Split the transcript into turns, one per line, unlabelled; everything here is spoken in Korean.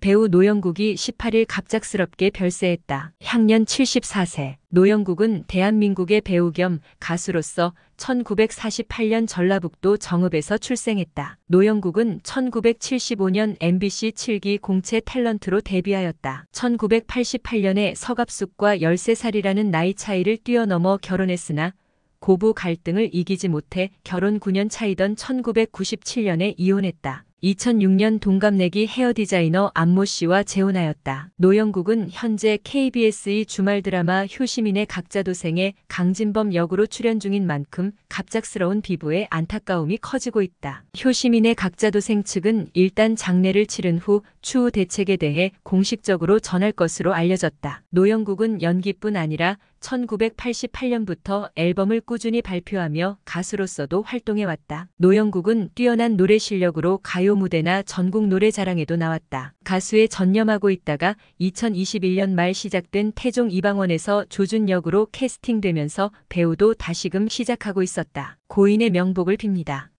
배우 노영국이 18일 갑작스럽게 별세했다. 향년 74세. 노영국은 대한민국의 배우 겸 가수로서 1948년 전라북도 정읍에서 출생했다. 노영국은 1975년 MBC 7기 공채 탤런트로 데뷔하였다. 1988년에 서갑숙과 13살이라는 나이 차이를 뛰어넘어 결혼했으나 고부 갈등을 이기지 못해 결혼 9년 차이던 1997년에 이혼했다. 2006년 동갑내기 헤어 디자이너 안모 씨와 재혼하였다. 노영국은 현재 KBS의 주말 드라마 효시민의 각자도생에 강진범 역으로 출연 중인 만큼 갑작스러운 비보에 안타까움이 커지고 있다. 효시민의 각자도생 측은 일단 장례를 치른 후 추후 대책에 대해 공식적으로 전할 것으로 알려졌다. 노영국은 연기뿐 아니라 1988년부터 앨범을 꾸준히 발표하며 가수로서도 활동해왔다. 노영국은 뛰어난 노래 실력으로 가요 무대나 전국 노래자랑에도 나왔다. 가수에 전념하고 있다가 2021년 말 시작된 태종 이방원에서 조준 역으로 캐스팅되면서 배우도 다시금 시작하고 있었다. 고인의 명복을 빕니다.